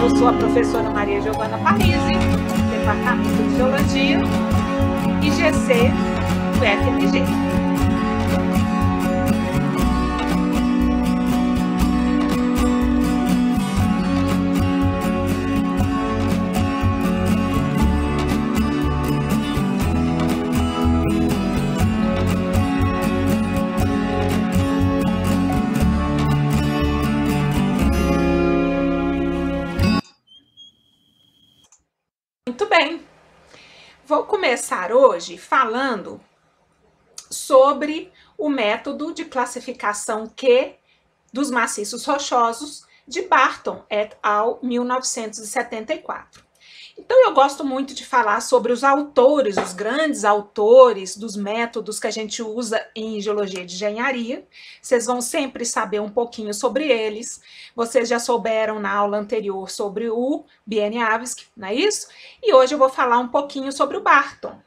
Eu sou a professora Maria Giovana Parisi, Departamento de Geologia, IGC do FMG. bem. Vou começar hoje falando sobre o método de classificação Q dos maciços rochosos de Barton et al. 1974. Então eu gosto muito de falar sobre os autores, os grandes autores dos métodos que a gente usa em geologia de engenharia. Vocês vão sempre saber um pouquinho sobre eles. Vocês já souberam na aula anterior sobre o Bieniavski, não é isso? E hoje eu vou falar um pouquinho sobre o Barton.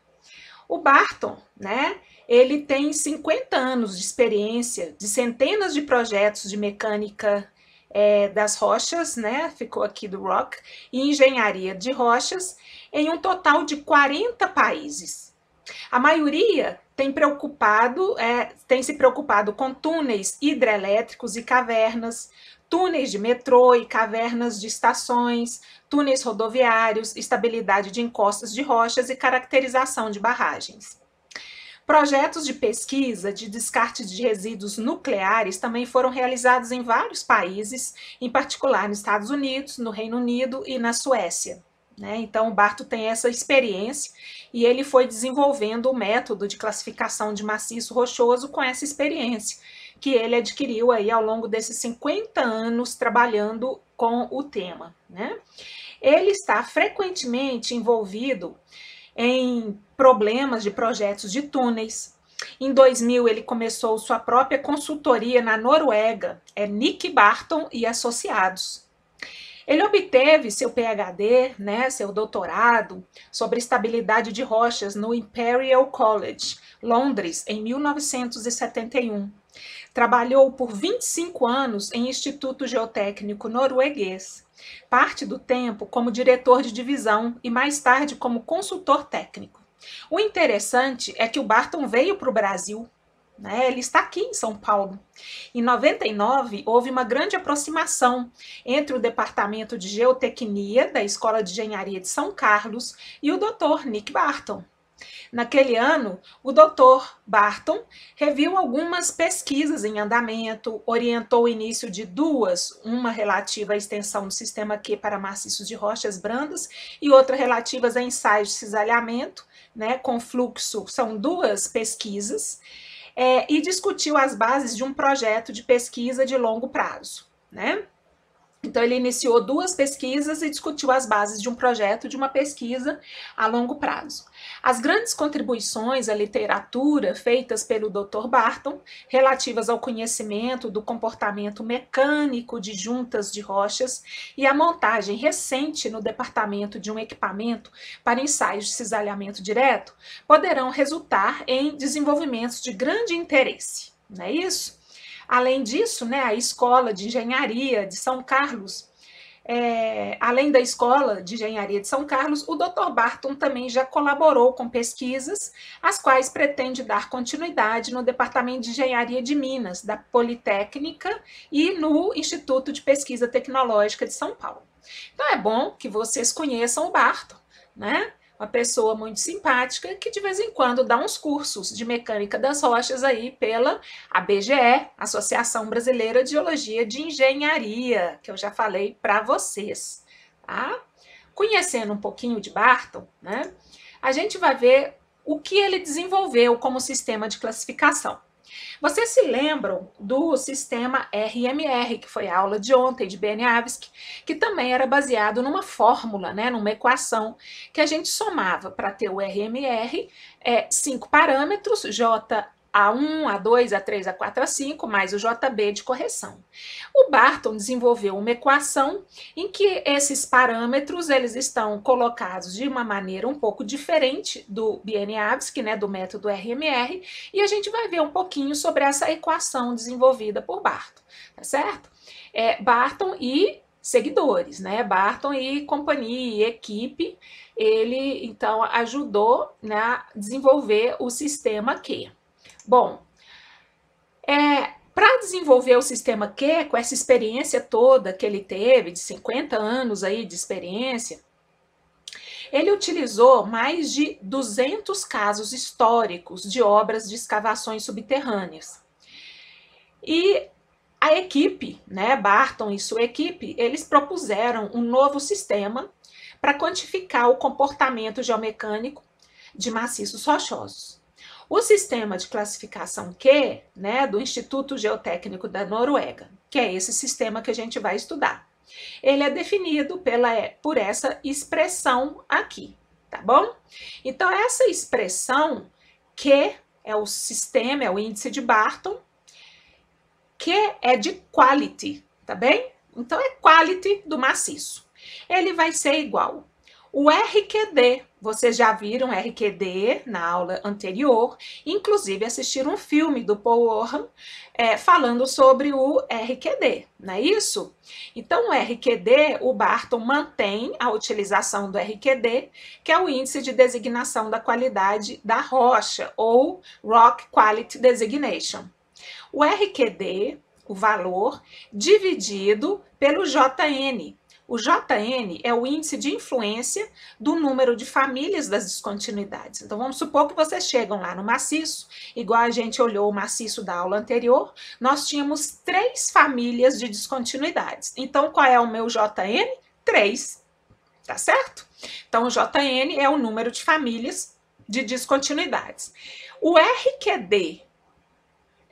O Barton, né? Ele tem 50 anos de experiência, de centenas de projetos de mecânica é, das rochas, né? Ficou aqui do rock, e engenharia de rochas, em um total de 40 países. A maioria tem preocupado, é, tem se preocupado com túneis hidrelétricos e cavernas, túneis de metrô e cavernas de estações, túneis rodoviários, estabilidade de encostas de rochas e caracterização de barragens. Projetos de pesquisa de descarte de resíduos nucleares também foram realizados em vários países, em particular nos Estados Unidos, no Reino Unido e na Suécia. Né? Então, o Barto tem essa experiência e ele foi desenvolvendo o método de classificação de maciço rochoso com essa experiência que ele adquiriu aí ao longo desses 50 anos trabalhando com o tema. Né? Ele está frequentemente envolvido em problemas de projetos de túneis. Em 2000, ele começou sua própria consultoria na Noruega, é Nick Barton e Associados. Ele obteve seu PhD, né, seu doutorado, sobre estabilidade de rochas no Imperial College, Londres, em 1971. Trabalhou por 25 anos em Instituto Geotécnico Norueguês Parte do tempo como diretor de divisão e mais tarde como consultor técnico. O interessante é que o Barton veio para o Brasil né? Ele está aqui em São Paulo. Em 99, houve uma grande aproximação entre o Departamento de Geotecnia da Escola de Engenharia de São Carlos e o Dr. Nick Barton. Naquele ano, o Dr. Barton reviu algumas pesquisas em andamento, orientou o início de duas, uma relativa à extensão do sistema Q para maciços de rochas brandas e outra relativas a ensaios de cisalhamento, né, com fluxo, são duas pesquisas, é, e discutiu as bases de um projeto de pesquisa de longo prazo. Né? Então, ele iniciou duas pesquisas e discutiu as bases de um projeto de uma pesquisa a longo prazo. As grandes contribuições à literatura feitas pelo Dr. Barton, relativas ao conhecimento do comportamento mecânico de juntas de rochas e a montagem recente no departamento de um equipamento para ensaios de cisalhamento direto, poderão resultar em desenvolvimentos de grande interesse. Não é isso? Além disso, né, a Escola de Engenharia de São Carlos, é, além da Escola de Engenharia de São Carlos, o Dr. Barton também já colaborou com pesquisas, as quais pretende dar continuidade no Departamento de Engenharia de Minas, da Politécnica e no Instituto de Pesquisa Tecnológica de São Paulo. Então é bom que vocês conheçam o Barton, né? uma pessoa muito simpática que de vez em quando dá uns cursos de mecânica das rochas aí pela ABGE, Associação Brasileira de Geologia de Engenharia, que eu já falei para vocês, tá? Conhecendo um pouquinho de Barton, né? A gente vai ver o que ele desenvolveu como sistema de classificação. Vocês se lembram do sistema RMR, que foi a aula de ontem de Beniavski, que também era baseado numa fórmula, né, numa equação, que a gente somava para ter o RMR é, cinco parâmetros, J, a1, A2, A3, A4, A5, mais o JB de correção. O Barton desenvolveu uma equação em que esses parâmetros eles estão colocados de uma maneira um pouco diferente do Bieniavski, né, do método RMR, e a gente vai ver um pouquinho sobre essa equação desenvolvida por Barton, tá certo? É, Barton e seguidores, né? Barton e companhia, e equipe, ele então ajudou né, a desenvolver o sistema aqui. Bom, é, para desenvolver o sistema Q, com essa experiência toda que ele teve, de 50 anos aí de experiência, ele utilizou mais de 200 casos históricos de obras de escavações subterrâneas. E a equipe, né, Barton e sua equipe, eles propuseram um novo sistema para quantificar o comportamento geomecânico de maciços rochosos. O sistema de classificação Q, né, do Instituto Geotécnico da Noruega, que é esse sistema que a gente vai estudar. Ele é definido pela, por essa expressão aqui, tá bom? Então, essa expressão Q é o sistema, é o índice de Barton, Q é de quality, tá bem? Então, é quality do maciço. Ele vai ser igual o RQD, vocês já viram RQD na aula anterior, inclusive assistiram um filme do Paul Warren é, falando sobre o RQD, não é isso? Então, o RQD, o Barton mantém a utilização do RQD, que é o Índice de Designação da Qualidade da Rocha, ou Rock Quality Designation. O RQD, o valor, dividido pelo JN, o JN é o índice de influência do número de famílias das descontinuidades. Então, vamos supor que vocês chegam lá no maciço, igual a gente olhou o maciço da aula anterior, nós tínhamos três famílias de descontinuidades. Então, qual é o meu JN? Três, tá certo? Então, o JN é o número de famílias de descontinuidades. O RQD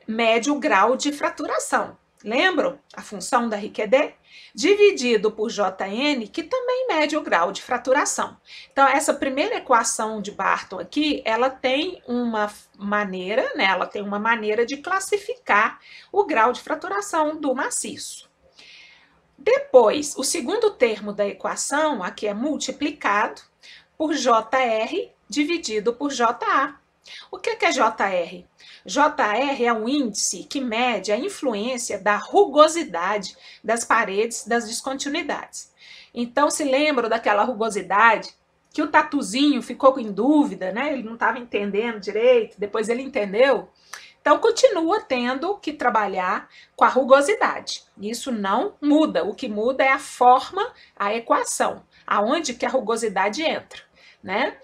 mede o grau de fraturação. Lembram a função da RQD? Dividido por Jn, que também mede o grau de fraturação. Então, essa primeira equação de Barton aqui, ela tem uma maneira, né, ela tem uma maneira de classificar o grau de fraturação do maciço. Depois, o segundo termo da equação, aqui é multiplicado por Jr dividido por JA, o que é, é JR? JR é um índice que mede a influência da rugosidade das paredes das descontinuidades. Então, se lembram daquela rugosidade que o Tatuzinho ficou em dúvida, né? Ele não estava entendendo direito, depois ele entendeu. Então, continua tendo que trabalhar com a rugosidade. Isso não muda. O que muda é a forma, a equação, aonde que a rugosidade entra, né?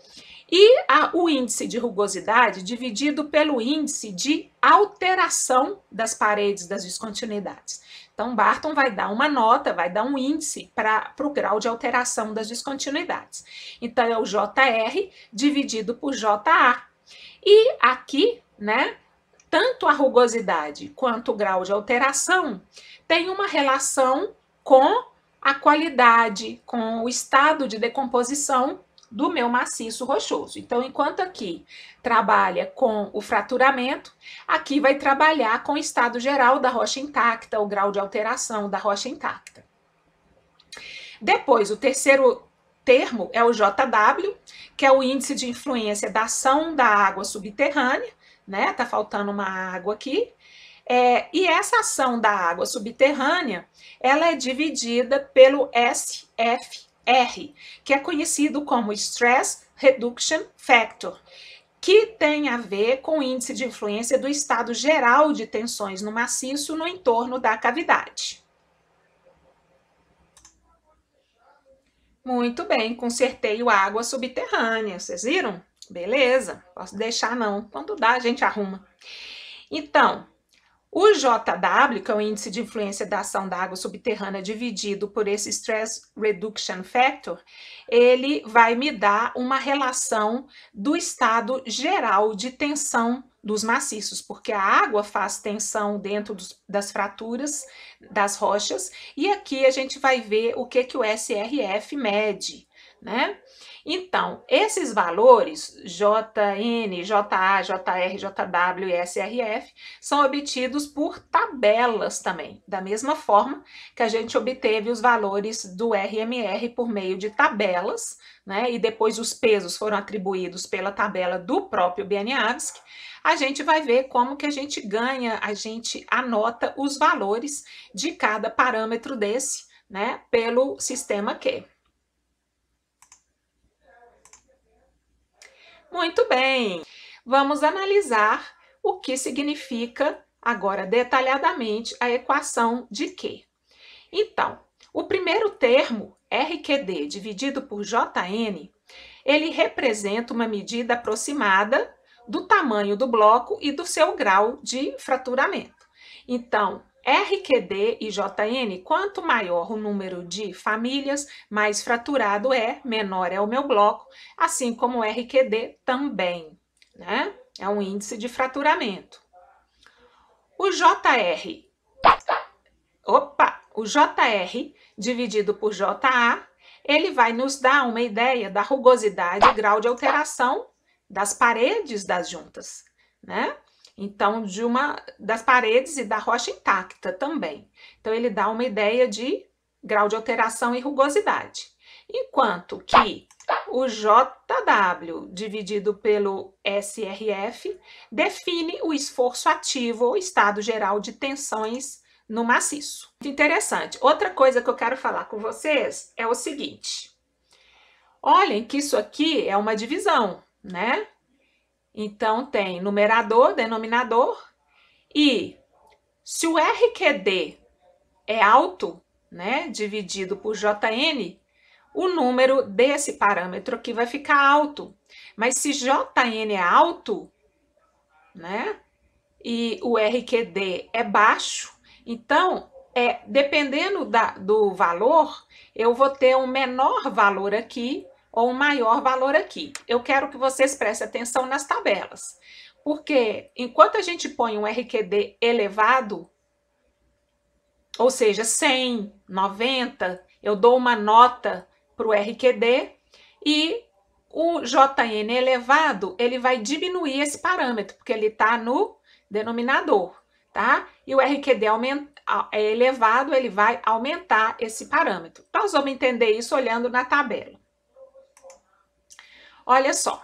E a, o índice de rugosidade dividido pelo índice de alteração das paredes das descontinuidades. Então, Barton vai dar uma nota, vai dar um índice para o grau de alteração das descontinuidades. Então, é o JR dividido por JA. E aqui, né, tanto a rugosidade quanto o grau de alteração tem uma relação com a qualidade, com o estado de decomposição do meu maciço rochoso. Então, enquanto aqui trabalha com o fraturamento, aqui vai trabalhar com o estado geral da rocha intacta, o grau de alteração da rocha intacta. Depois, o terceiro termo é o JW, que é o índice de influência da ação da água subterrânea, né? Tá faltando uma água aqui. É, e essa ação da água subterrânea, ela é dividida pelo SF, R, que é conhecido como Stress Reduction Factor, que tem a ver com o índice de influência do estado geral de tensões no maciço no entorno da cavidade. Muito bem, consertei o água subterrânea, vocês viram? Beleza, posso deixar não. Quando dá, a gente arruma. Então, o JW, que é o índice de influência da ação da água subterrânea dividido por esse Stress Reduction Factor, ele vai me dar uma relação do estado geral de tensão dos maciços, porque a água faz tensão dentro dos, das fraturas das rochas, e aqui a gente vai ver o que, que o SRF mede, né? Então, esses valores, JN, JA, JR, JW e SRF, são obtidos por tabelas também, da mesma forma que a gente obteve os valores do RMR por meio de tabelas, né? E depois os pesos foram atribuídos pela tabela do próprio Bieniavski. A gente vai ver como que a gente ganha, a gente anota os valores de cada parâmetro desse, né, pelo sistema Q. Muito bem, vamos analisar o que significa agora detalhadamente a equação de Q. Então, o primeiro termo, RQD dividido por JN, ele representa uma medida aproximada do tamanho do bloco e do seu grau de fraturamento. Então, RQD e JN, quanto maior o número de famílias, mais fraturado é, menor é o meu bloco, assim como o RQD também, né? É um índice de fraturamento. O JR, opa, o JR dividido por JA, ele vai nos dar uma ideia da rugosidade e grau de alteração das paredes das juntas, né? Então, de uma das paredes e da rocha intacta também. Então, ele dá uma ideia de grau de alteração e rugosidade. Enquanto que o JW dividido pelo SRF define o esforço ativo ou estado geral de tensões no maciço. Muito interessante. Outra coisa que eu quero falar com vocês é o seguinte. Olhem que isso aqui é uma divisão, né? Então, tem numerador, denominador, e se o RQD é alto, né, dividido por JN, o número desse parâmetro aqui vai ficar alto. Mas se JN é alto, né, e o RQD é baixo, então, é, dependendo da, do valor, eu vou ter um menor valor aqui ou um maior valor aqui. Eu quero que vocês prestem atenção nas tabelas, porque enquanto a gente põe um RQD elevado, ou seja, 100, 90, eu dou uma nota para o RQD e o JN elevado, ele vai diminuir esse parâmetro, porque ele está no denominador, tá? E o RQD é elevado, ele vai aumentar esse parâmetro. Nós vamos entender isso olhando na tabela. Olha só,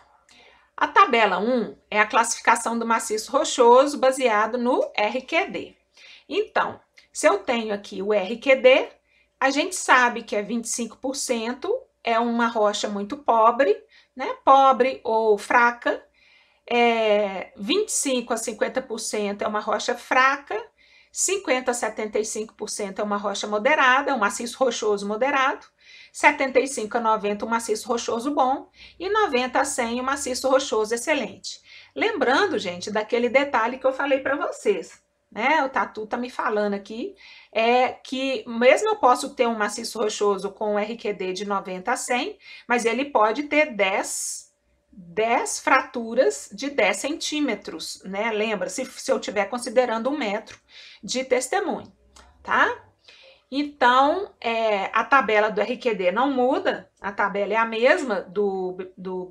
a tabela 1 é a classificação do maciço rochoso baseado no RQD. Então, se eu tenho aqui o RQD, a gente sabe que é 25%, é uma rocha muito pobre, né? Pobre ou fraca. É 25 a 50% é uma rocha fraca, 50 a 75% é uma rocha moderada, é um maciço rochoso moderado, 75 a 90 um maciço rochoso bom e 90 a 100 um maciço rochoso excelente. Lembrando, gente, daquele detalhe que eu falei para vocês, né? O Tatu tá me falando aqui, é que mesmo eu posso ter um maciço rochoso com um RQD de 90 a 100, mas ele pode ter 10 10 fraturas de 10 centímetros, né? Lembra, se, se eu estiver considerando um metro de testemunho, tá? Então, é, a tabela do RQD não muda, a tabela é a mesma do, do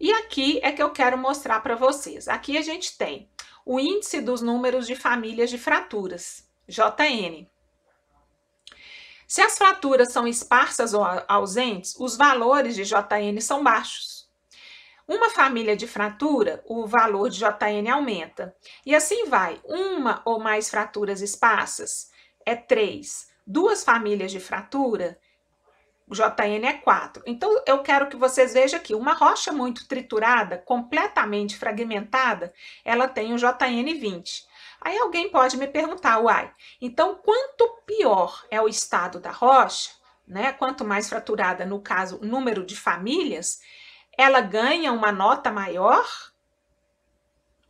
E aqui é que eu quero mostrar para vocês. Aqui a gente tem o índice dos números de famílias de fraturas, JN. Se as fraturas são esparsas ou ausentes, os valores de JN são baixos. Uma família de fratura, o valor de JN aumenta. E assim vai, uma ou mais fraturas esparsas, é 3, duas famílias de fratura, JN é 4. Então, eu quero que vocês vejam aqui, uma rocha muito triturada, completamente fragmentada, ela tem o JN 20. Aí alguém pode me perguntar, uai, então quanto pior é o estado da rocha, né? Quanto mais fraturada, no caso, o número de famílias, ela ganha uma nota maior?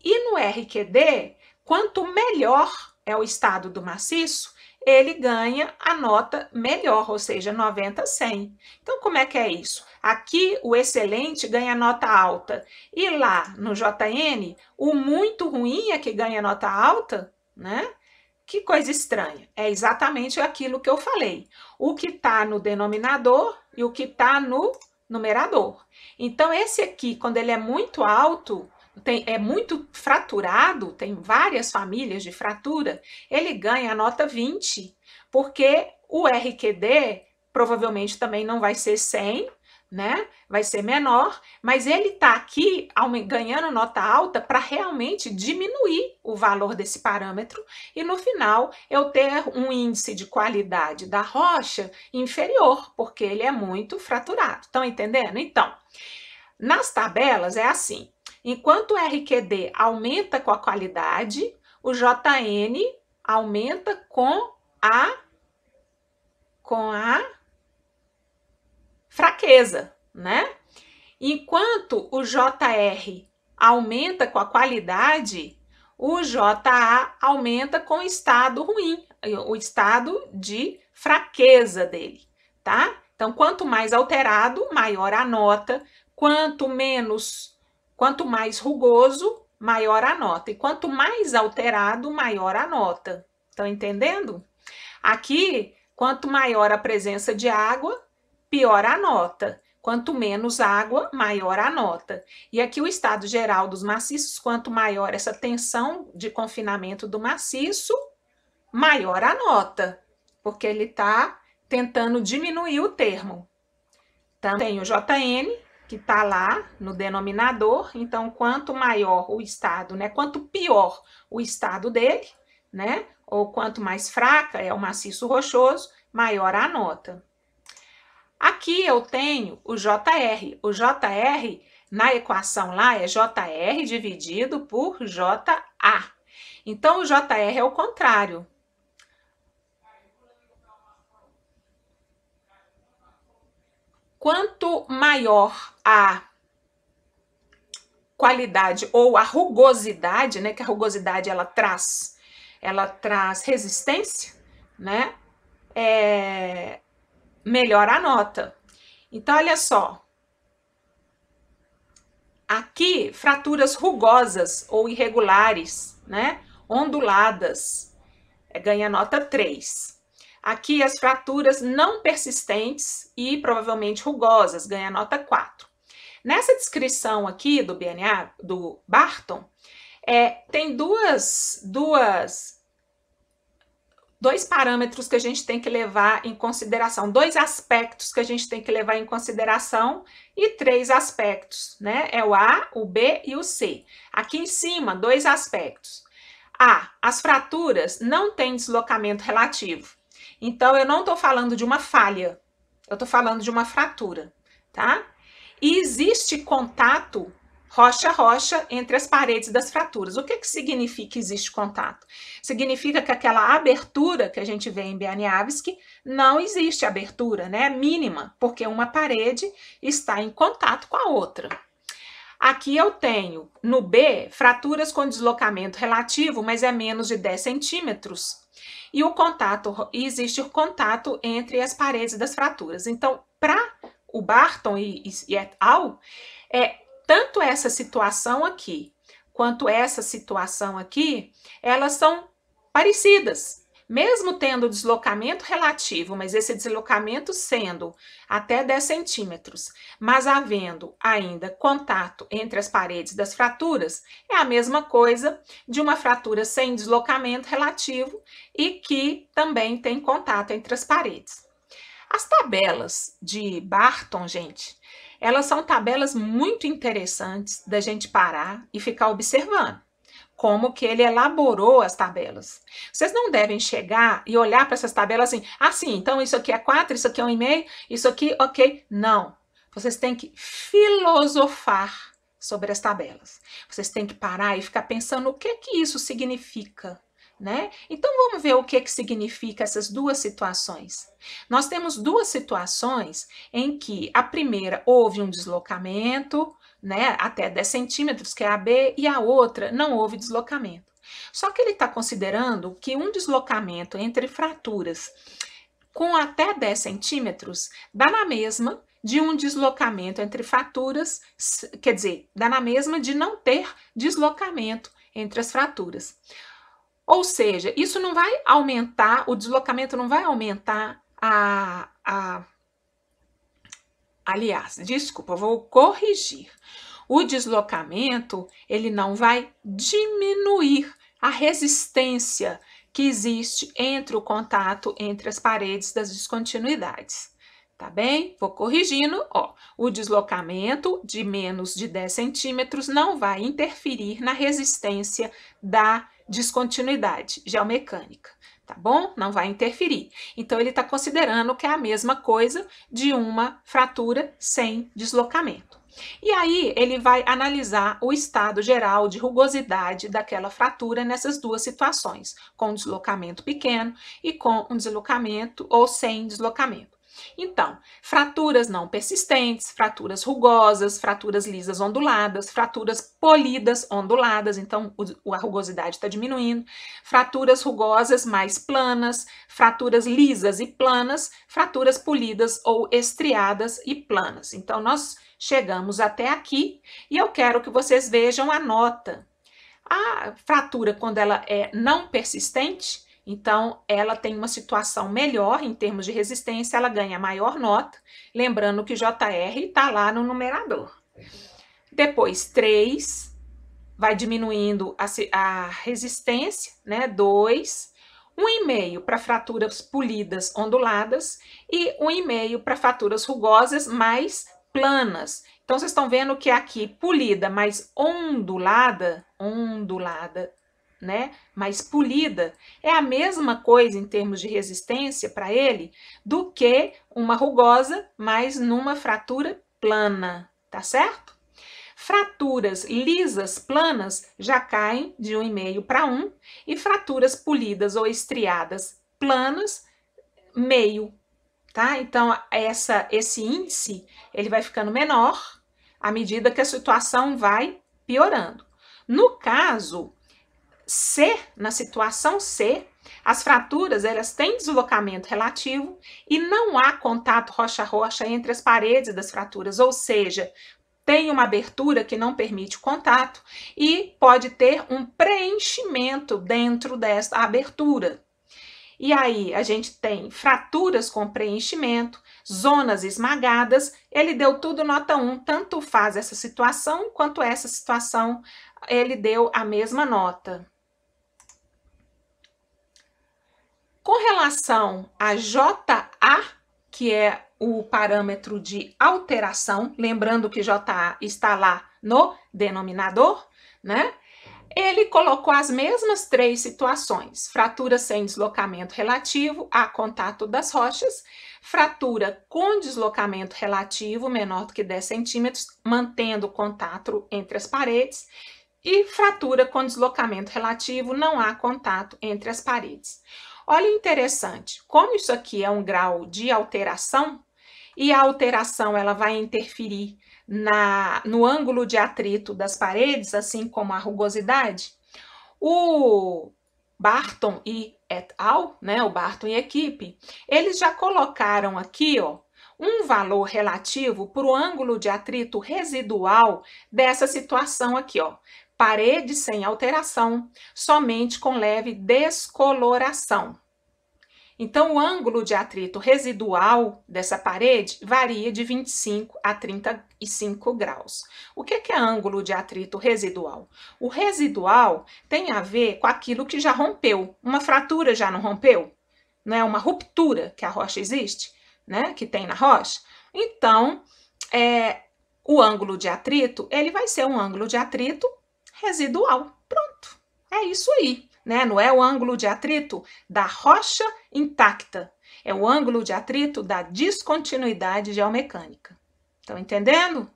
E no RQD, quanto melhor é o estado do maciço, ele ganha a nota melhor, ou seja, 90 a 100. Então, como é que é isso? Aqui, o excelente ganha nota alta. E lá, no JN, o muito ruim é que ganha nota alta, né? Que coisa estranha. É exatamente aquilo que eu falei. O que está no denominador e o que está no numerador. Então, esse aqui, quando ele é muito alto, tem, é muito fraturado, tem várias famílias de fratura, ele ganha a nota 20, porque o RQD provavelmente também não vai ser 100, né? Vai ser menor, mas ele está aqui ganhando nota alta para realmente diminuir o valor desse parâmetro e no final eu ter um índice de qualidade da rocha inferior, porque ele é muito fraturado. Estão entendendo? Então, nas tabelas é assim: Enquanto o RQD aumenta com a qualidade, o JN aumenta com a com a fraqueza, né? Enquanto o JR aumenta com a qualidade, o JA aumenta com o estado ruim, o estado de fraqueza dele, tá? Então, quanto mais alterado, maior a nota. Quanto menos Quanto mais rugoso, maior a nota. E quanto mais alterado, maior a nota. Estão entendendo? Aqui, quanto maior a presença de água, pior a nota. Quanto menos água, maior a nota. E aqui o estado geral dos maciços, quanto maior essa tensão de confinamento do maciço, maior a nota, porque ele está tentando diminuir o termo. Então, tem o JN, que está lá no denominador. Então, quanto maior o estado, né? Quanto pior o estado dele, né? Ou quanto mais fraca é o maciço rochoso, maior a nota. Aqui eu tenho o JR. O JR na equação lá é JR dividido por JA. Então, o JR é o contrário. quanto maior a qualidade ou a rugosidade, né, que a rugosidade ela traz, ela traz resistência, né, é, melhor a nota. Então, olha só. Aqui, fraturas rugosas ou irregulares, né, onduladas, é, ganha nota 3. Aqui as fraturas não persistentes e provavelmente rugosas, ganha nota 4. Nessa descrição aqui do BNA, do Barton, é, tem duas, duas, dois parâmetros que a gente tem que levar em consideração, dois aspectos que a gente tem que levar em consideração e três aspectos, né? É o A, o B e o C. Aqui em cima, dois aspectos. A, as fraturas não têm deslocamento relativo. Então, eu não estou falando de uma falha, eu estou falando de uma fratura, tá? E existe contato rocha a rocha entre as paredes das fraturas. O que, que significa que existe contato? Significa que aquela abertura que a gente vê em Bianiavski não existe abertura, né? Mínima, porque uma parede está em contato com a outra. Aqui eu tenho, no B, fraturas com deslocamento relativo, mas é menos de 10 centímetros e o contato, e existe o contato entre as paredes das fraturas. Então, para o Barton e, e, et al., é, tanto essa situação aqui quanto essa situação aqui, elas são parecidas mesmo tendo deslocamento relativo, mas esse deslocamento sendo até 10 centímetros, mas havendo ainda contato entre as paredes das fraturas, é a mesma coisa de uma fratura sem deslocamento relativo e que também tem contato entre as paredes. As tabelas de Barton, gente, elas são tabelas muito interessantes da gente parar e ficar observando como que ele elaborou as tabelas. Vocês não devem chegar e olhar para essas tabelas assim, ah, sim, então isso aqui é 4, isso aqui é 1,5, isso aqui, ok. Não. Vocês têm que filosofar sobre as tabelas. Vocês têm que parar e ficar pensando o que que isso significa. Né? Então vamos ver o que, que significa essas duas situações. Nós temos duas situações em que a primeira houve um deslocamento, né, até 10 centímetros, que é a B, e a outra não houve deslocamento. Só que ele está considerando que um deslocamento entre fraturas com até 10 centímetros dá na mesma de um deslocamento entre fraturas, quer dizer, dá na mesma de não ter deslocamento entre as fraturas. Ou seja, isso não vai aumentar, o deslocamento não vai aumentar a, a Aliás, desculpa, vou corrigir. O deslocamento, ele não vai diminuir a resistência que existe entre o contato entre as paredes das descontinuidades. Tá bem? Vou corrigindo, ó. O deslocamento de menos de 10 centímetros não vai interferir na resistência da descontinuidade geomecânica tá bom? Não vai interferir. Então, ele está considerando que é a mesma coisa de uma fratura sem deslocamento. E aí, ele vai analisar o estado geral de rugosidade daquela fratura nessas duas situações, com deslocamento pequeno e com um deslocamento ou sem deslocamento. Então, fraturas não persistentes, fraturas rugosas, fraturas lisas onduladas, fraturas polidas onduladas, então o, a rugosidade está diminuindo, fraturas rugosas mais planas, fraturas lisas e planas, fraturas polidas ou estriadas e planas. Então, nós chegamos até aqui e eu quero que vocês vejam a nota. A fratura, quando ela é não persistente, então, ela tem uma situação melhor em termos de resistência, ela ganha maior nota, lembrando que JR está lá no numerador. Depois, 3, vai diminuindo a, a resistência, né? 2, 1,5 para fraturas polidas onduladas e 1,5 para fraturas rugosas mais planas. Então, vocês estão vendo que aqui polida mais ondulada, ondulada, né, mais polida. É a mesma coisa em termos de resistência para ele do que uma rugosa, mas numa fratura plana, tá certo? Fraturas lisas planas já caem de 1,5 para 1 e fraturas polidas ou estriadas planas meio, tá? Então essa esse índice, ele vai ficando menor à medida que a situação vai piorando. No caso C, na situação C, as fraturas elas têm deslocamento relativo e não há contato rocha-rocha entre as paredes das fraturas, ou seja, tem uma abertura que não permite contato e pode ter um preenchimento dentro desta abertura. E aí a gente tem fraturas com preenchimento, zonas esmagadas, ele deu tudo nota 1, tanto faz essa situação quanto essa situação, ele deu a mesma nota. Com relação a JA, que é o parâmetro de alteração, lembrando que JA está lá no denominador, né? Ele colocou as mesmas três situações: fratura sem deslocamento relativo a contato das rochas, fratura com deslocamento relativo menor do que 10 centímetros, mantendo o contato entre as paredes, e fratura com deslocamento relativo não há contato entre as paredes. Olha interessante, como isso aqui é um grau de alteração, e a alteração ela vai interferir na, no ângulo de atrito das paredes, assim como a rugosidade, o Barton e et al., né, o Barton e equipe, eles já colocaram aqui, ó, um valor relativo para o ângulo de atrito residual dessa situação aqui, ó, parede sem alteração, somente com leve descoloração. Então, o ângulo de atrito residual dessa parede varia de 25 a 35 graus. O que é ângulo de atrito residual? O residual tem a ver com aquilo que já rompeu. Uma fratura já não rompeu? Não é uma ruptura que a rocha existe, né? Que tem na rocha. Então, é, o ângulo de atrito, ele vai ser um ângulo de atrito residual. Pronto, é isso aí. Né? Não é o ângulo de atrito da rocha intacta, é o ângulo de atrito da descontinuidade geomecânica. Estão entendendo?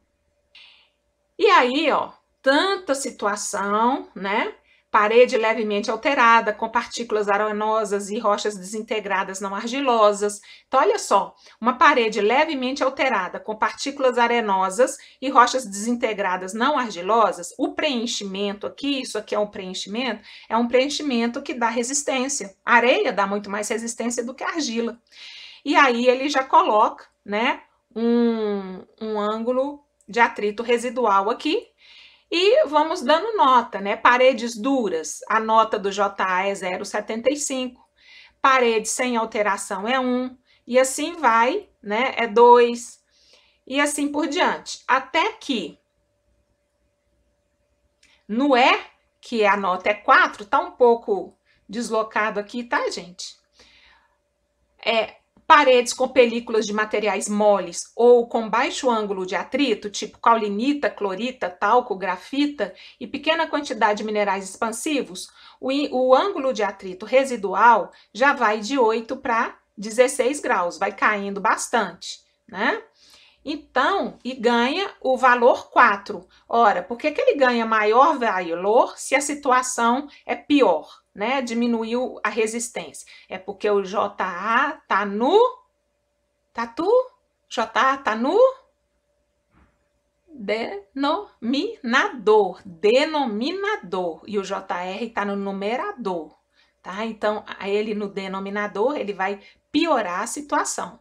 E aí, ó, tanta situação, né? parede levemente alterada, com partículas arenosas e rochas desintegradas não argilosas. Então, olha só, uma parede levemente alterada, com partículas arenosas e rochas desintegradas não argilosas, o preenchimento aqui, isso aqui é um preenchimento, é um preenchimento que dá resistência. A areia dá muito mais resistência do que a argila. E aí ele já coloca, né, um, um ângulo de atrito residual aqui, e vamos dando nota, né? Paredes duras, a nota do JA é 0,75. Parede sem alteração é 1. E assim vai, né? É 2. E assim por diante. Até que no E, que a nota é 4, tá um pouco deslocado aqui, tá, gente? É Paredes com películas de materiais moles ou com baixo ângulo de atrito, tipo caulinita, clorita, talco, grafita e pequena quantidade de minerais expansivos, o, o ângulo de atrito residual já vai de 8 para 16 graus, vai caindo bastante, né? Então, e ganha o valor 4. Ora, por que, que ele ganha maior valor se a situação é pior? né? Diminuiu a resistência. É porque o JA tá no tatu, tá JA tá no denominador, denominador, e o JR tá no numerador, tá? Então, ele no denominador, ele vai piorar a situação.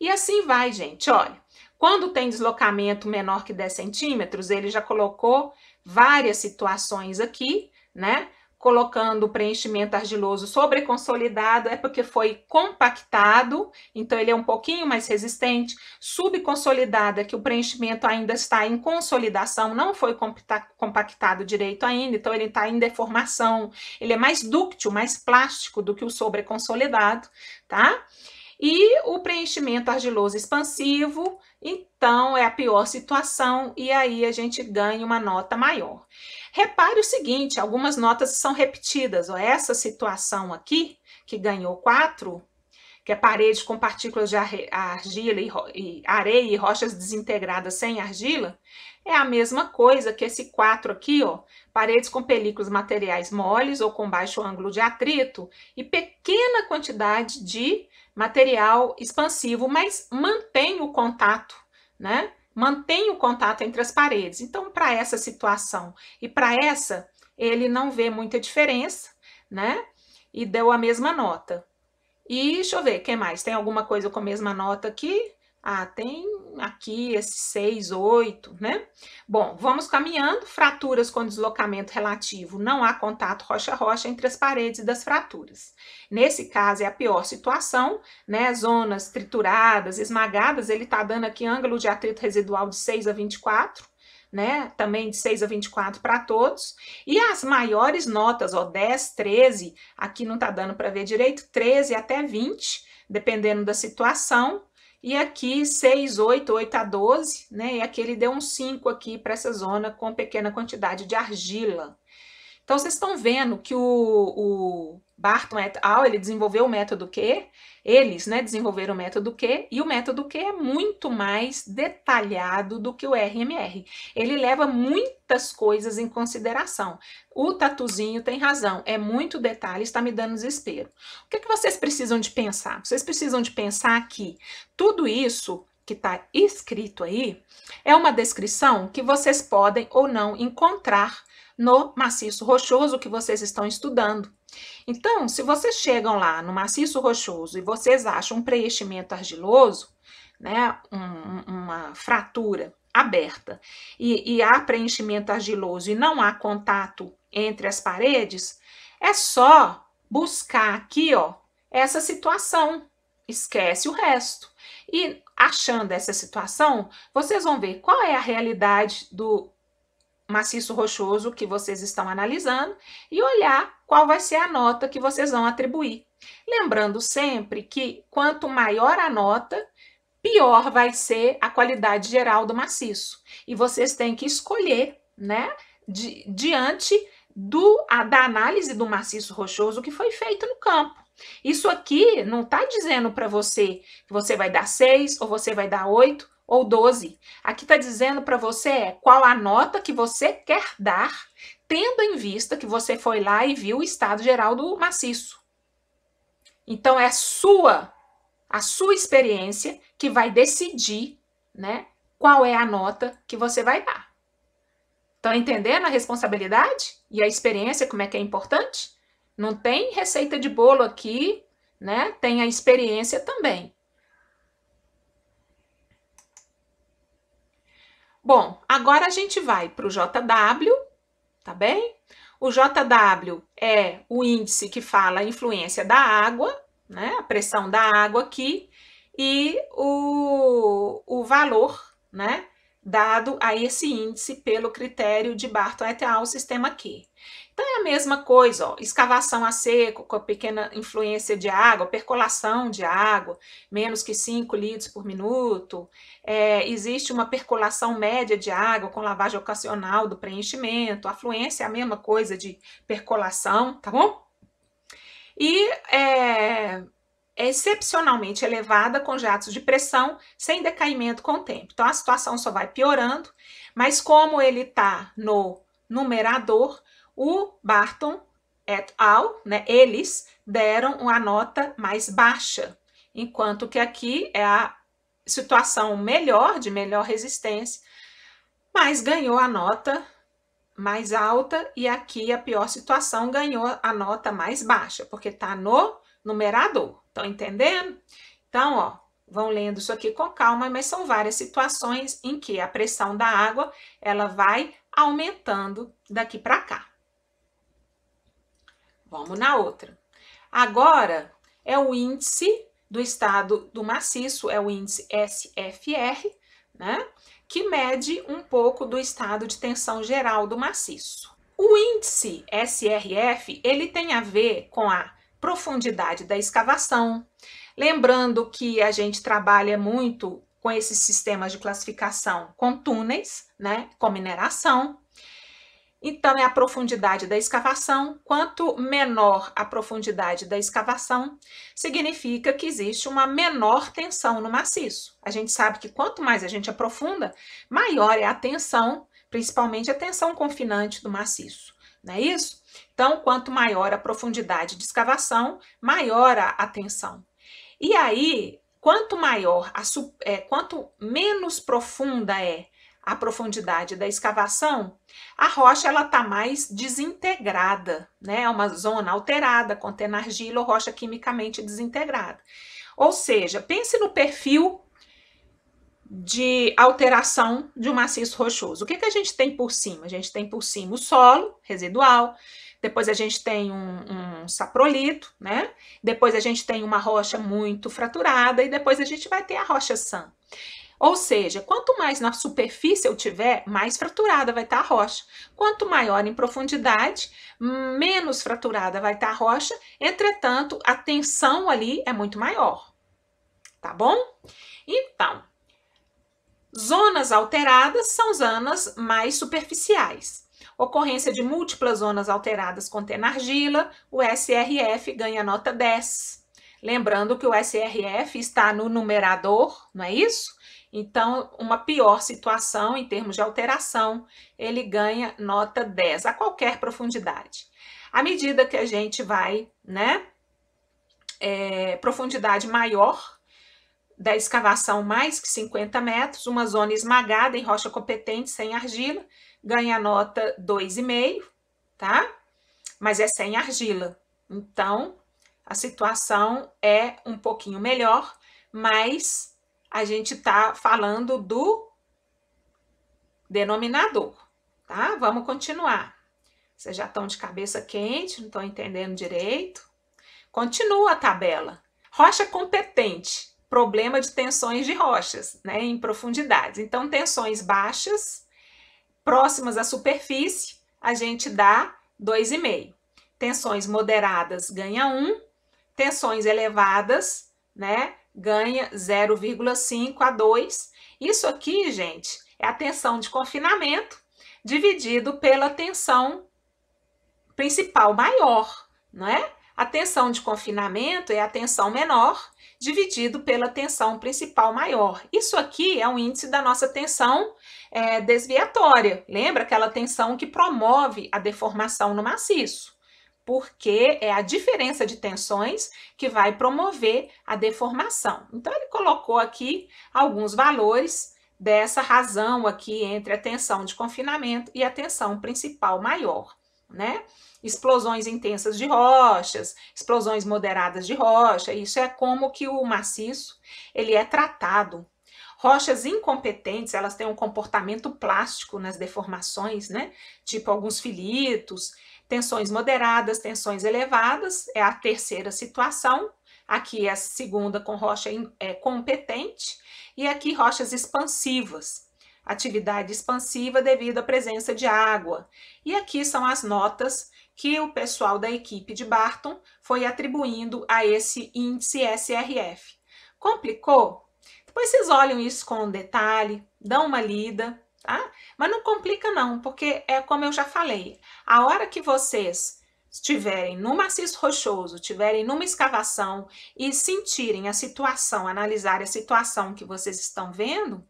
E assim vai, gente, olha. Quando tem deslocamento menor que 10 centímetros, ele já colocou várias situações aqui, né? colocando o preenchimento argiloso sobre consolidado é porque foi compactado, então ele é um pouquinho mais resistente. Subconsolidado é que o preenchimento ainda está em consolidação, não foi compactado direito ainda, então ele está em deformação. Ele é mais dúctil, mais plástico do que o sobreconsolidado, tá? E o preenchimento argiloso expansivo, então é a pior situação e aí a gente ganha uma nota maior. Repare o seguinte: algumas notas são repetidas. Ó, essa situação aqui, que ganhou 4, que é parede com partículas de argila e, e, areia e rochas desintegradas sem argila, é a mesma coisa que esse 4 aqui, ó, paredes com películas materiais moles ou com baixo ângulo de atrito e pequena quantidade de material expansivo, mas mantém o contato, né? mantém o contato entre as paredes. Então, para essa situação e para essa, ele não vê muita diferença, né? E deu a mesma nota. E deixa eu ver, quem mais? Tem alguma coisa com a mesma nota aqui? Ah, tem aqui esse 6, 8, né? Bom, vamos caminhando. Fraturas com deslocamento relativo. Não há contato rocha-rocha entre as paredes das fraturas. Nesse caso, é a pior situação, né? Zonas trituradas, esmagadas. Ele está dando aqui ângulo de atrito residual de 6 a 24. Né? Também de 6 a 24 para todos. E as maiores notas, ó, 10, 13, aqui não está dando para ver direito, 13 até 20, dependendo da situação, e aqui 6, 8, 8 a 12, né? E aqui ele deu um 5 aqui para essa zona com pequena quantidade de argila. Então, vocês estão vendo que o, o Barton et al., ele desenvolveu o método Q, eles né, desenvolveram o método Q, e o método Q é muito mais detalhado do que o RMR. Ele leva muitas coisas em consideração. O Tatuzinho tem razão, é muito detalhe, está me dando desespero. O que, é que vocês precisam de pensar? Vocês precisam de pensar que tudo isso que está escrito aí é uma descrição que vocês podem ou não encontrar no maciço rochoso que vocês estão estudando. Então, se vocês chegam lá no maciço rochoso e vocês acham um preenchimento argiloso, né, um, uma fratura aberta, e, e há preenchimento argiloso e não há contato entre as paredes, é só buscar aqui, ó, essa situação. Esquece o resto. E achando essa situação, vocês vão ver qual é a realidade do maciço rochoso que vocês estão analisando e olhar qual vai ser a nota que vocês vão atribuir. Lembrando sempre que quanto maior a nota, pior vai ser a qualidade geral do maciço. E vocês têm que escolher, né, di diante do, a, da análise do maciço rochoso que foi feito no campo. Isso aqui não está dizendo para você que você vai dar 6 ou você vai dar 8 ou 12. Aqui está dizendo para você é qual a nota que você quer dar, tendo em vista que você foi lá e viu o estado geral do maciço. Então é a sua, a sua experiência que vai decidir, né, qual é a nota que você vai dar. Estão entendendo a responsabilidade e a experiência como é que é importante? Não tem receita de bolo aqui, né? Tem a experiência também. Bom, agora a gente vai para o JW, tá bem? O JW é o índice que fala a influência da água, né? A pressão da água aqui e o, o valor, né? Dado a esse índice pelo critério de Barton et al. sistema Q. Então é a mesma coisa, ó, escavação a seco, com a pequena influência de água, percolação de água, menos que 5 litros por minuto. É, existe uma percolação média de água com lavagem ocasional do preenchimento. A fluência é a mesma coisa de percolação, tá bom? E é, é excepcionalmente elevada com jatos de pressão sem decaimento com o tempo. Então a situação só vai piorando, mas como ele está no numerador, o Barton et al., né, eles deram uma nota mais baixa, enquanto que aqui é a situação melhor, de melhor resistência, mas ganhou a nota mais alta e aqui a pior situação ganhou a nota mais baixa, porque está no numerador. Estão entendendo? Então, ó, vão lendo isso aqui com calma, mas são várias situações em que a pressão da água ela vai aumentando daqui para cá. Vamos na outra. Agora é o índice do estado do maciço, é o índice SFR, né? Que mede um pouco do estado de tensão geral do maciço. O índice SRF, ele tem a ver com a profundidade da escavação. Lembrando que a gente trabalha muito com esses sistemas de classificação com túneis, né, com mineração. Então, é a profundidade da escavação. Quanto menor a profundidade da escavação, significa que existe uma menor tensão no maciço. A gente sabe que quanto mais a gente aprofunda, maior é a tensão, principalmente a tensão confinante do maciço. Não é isso? Então, quanto maior a profundidade de escavação, maior a tensão. E aí, quanto maior, a, é, quanto menos profunda é a profundidade da escavação, a rocha ela está mais desintegrada, né? É uma zona alterada, contendo argila ou rocha quimicamente desintegrada. Ou seja, pense no perfil de alteração de um maciço rochoso. O que, que a gente tem por cima? A gente tem por cima o solo residual, depois a gente tem um, um saprolito, né? Depois a gente tem uma rocha muito fraturada e depois a gente vai ter a rocha sã. Ou seja, quanto mais na superfície eu tiver, mais fraturada vai estar tá a rocha. Quanto maior em profundidade, menos fraturada vai estar tá a rocha. Entretanto, a tensão ali é muito maior. Tá bom? Então, zonas alteradas são zonas mais superficiais. Ocorrência de múltiplas zonas alteradas contendo argila, o SRF ganha nota 10. Lembrando que o SRF está no numerador, não é isso? Então, uma pior situação em termos de alteração, ele ganha nota 10 a qualquer profundidade. À medida que a gente vai, né, é, profundidade maior da escavação mais que 50 metros, uma zona esmagada em rocha competente, sem argila, ganha nota 2,5, tá? Mas é sem argila. Então, a situação é um pouquinho melhor, mas a gente está falando do denominador, tá? Vamos continuar. Vocês já estão de cabeça quente, não estão entendendo direito. Continua a tabela. Rocha competente, problema de tensões de rochas, né, em profundidades. Então, tensões baixas, próximas à superfície, a gente dá 2,5. Tensões moderadas ganha 1, tensões elevadas, né, ganha 0,5 a 2. Isso aqui, gente, é a tensão de confinamento dividido pela tensão principal maior, não é? A tensão de confinamento é a tensão menor dividido pela tensão principal maior. Isso aqui é um índice da nossa tensão é, desviatória. Lembra aquela tensão que promove a deformação no maciço? porque é a diferença de tensões que vai promover a deformação. Então, ele colocou aqui alguns valores dessa razão aqui entre a tensão de confinamento e a tensão principal maior, né? Explosões intensas de rochas, explosões moderadas de rocha, isso é como que o maciço, ele é tratado Rochas incompetentes, elas têm um comportamento plástico nas deformações, né? Tipo alguns filitos, Tensões moderadas, tensões elevadas, é a terceira situação. Aqui é a segunda com rocha é, competente. E aqui rochas expansivas, atividade expansiva devido à presença de água. E aqui são as notas que o pessoal da equipe de Barton foi atribuindo a esse índice SRF. Complicou? Depois vocês olham isso com detalhe, dão uma lida, tá? Mas não complica não, porque é como eu já falei, a hora que vocês estiverem no maciço rochoso, estiverem numa escavação e sentirem a situação, analisar a situação que vocês estão vendo,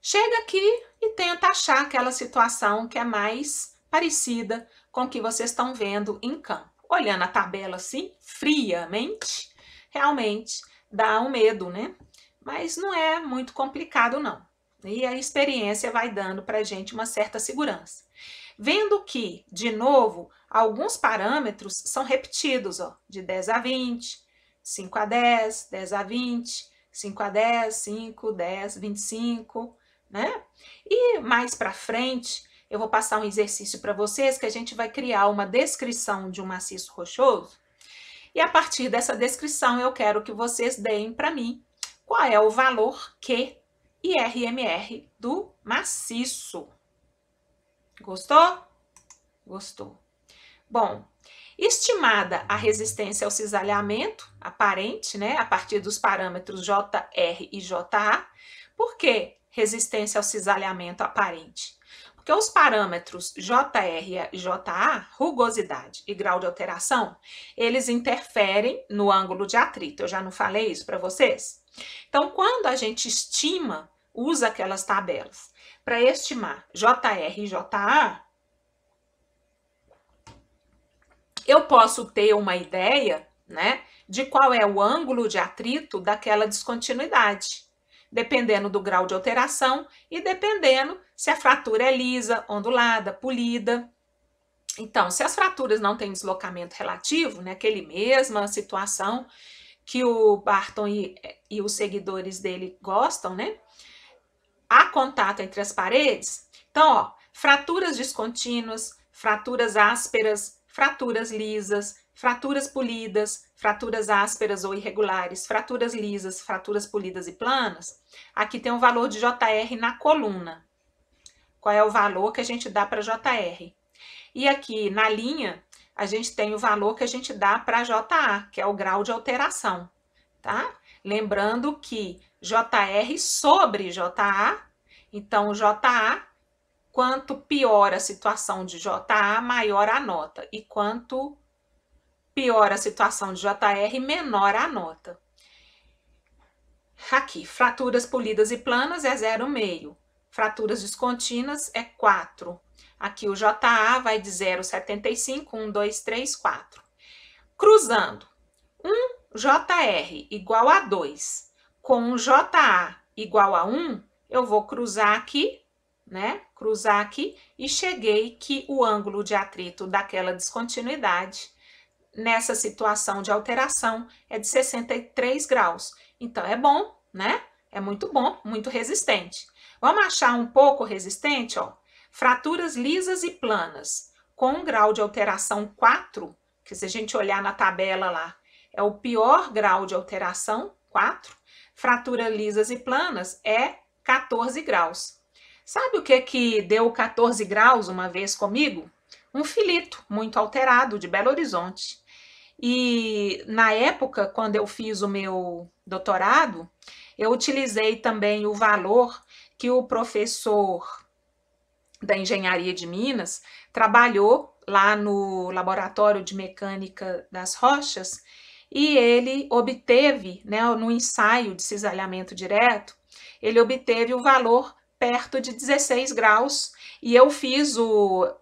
chega aqui e tenta achar aquela situação que é mais parecida com o que vocês estão vendo em campo. Olhando a tabela assim, friamente, realmente dá um medo, né? Mas não é muito complicado não. E a experiência vai dando para a gente uma certa segurança. Vendo que, de novo, alguns parâmetros são repetidos, ó, de 10 a 20, 5 a 10, 10 a 20, 5 a 10, 5, 10, 25, né? E mais para frente, eu vou passar um exercício para vocês que a gente vai criar uma descrição de um maciço rochoso. E a partir dessa descrição, eu quero que vocês deem para mim qual é o valor que e RMR do maciço. Gostou? Gostou. Bom, estimada a resistência ao cisalhamento aparente, né, a partir dos parâmetros JR e JA. Por que resistência ao cisalhamento aparente? Porque os parâmetros JR e JA, rugosidade e grau de alteração, eles interferem no ângulo de atrito. Eu já não falei isso para vocês? Então, quando a gente estima, usa aquelas tabelas para estimar JR e JA, eu posso ter uma ideia, né, de qual é o ângulo de atrito daquela descontinuidade, dependendo do grau de alteração e dependendo se a fratura é lisa, ondulada, polida. Então, se as fraturas não têm deslocamento relativo, né, aquele mesma situação, que o Barton e, e os seguidores dele gostam, né? Há contato entre as paredes. Então, ó, fraturas descontínuas, fraturas ásperas, fraturas lisas, fraturas polidas, fraturas ásperas ou irregulares, fraturas lisas, fraturas polidas e planas. Aqui tem um valor de JR na coluna. Qual é o valor que a gente dá para JR? E aqui na linha, a gente tem o valor que a gente dá para JA, que é o grau de alteração, tá? Lembrando que JR sobre JA, então JA, quanto pior a situação de JA, maior a nota, e quanto pior a situação de JR, menor a nota. Aqui, fraturas polidas e planas é 0,5. Fraturas descontínuas é 4. Aqui o JA vai de 0,75, 1, 2, 3, 4. Cruzando, 1 JR igual a 2 com um JA igual a 1, eu vou cruzar aqui, né? Cruzar aqui e cheguei que o ângulo de atrito daquela descontinuidade nessa situação de alteração é de 63 graus. Então é bom, né? É muito bom, muito resistente. Vamos achar um pouco resistente, ó. Fraturas lisas e planas, com um grau de alteração 4, que se a gente olhar na tabela lá, é o pior grau de alteração, 4. Fraturas lisas e planas é 14 graus. Sabe o que que deu 14 graus uma vez comigo? Um filito muito alterado de Belo Horizonte. E na época, quando eu fiz o meu doutorado, eu utilizei também o valor que o professor da Engenharia de Minas, trabalhou lá no Laboratório de Mecânica das Rochas e ele obteve, né, no ensaio de cisalhamento direto, ele obteve o valor perto de 16 graus e eu fiz o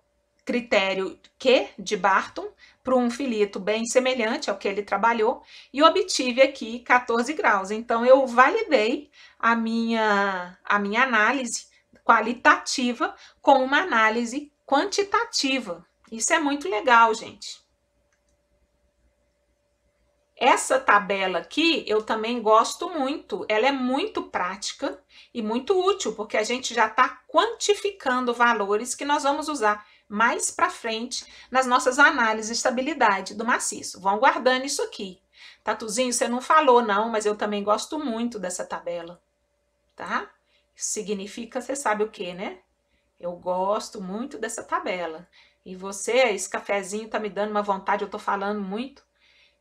critério Q de Barton para um filito bem semelhante ao que ele trabalhou e obtive aqui 14 graus. Então eu validei a minha a minha análise qualitativa com uma análise quantitativa. Isso é muito legal, gente. Essa tabela aqui eu também gosto muito, ela é muito prática e muito útil, porque a gente já está quantificando valores que nós vamos usar mais para frente nas nossas análises de estabilidade do maciço. Vão guardando isso aqui. Tatuzinho, você não falou não, mas eu também gosto muito dessa tabela, tá? significa, você sabe o que, né? Eu gosto muito dessa tabela. E você, esse cafezinho tá me dando uma vontade, eu tô falando muito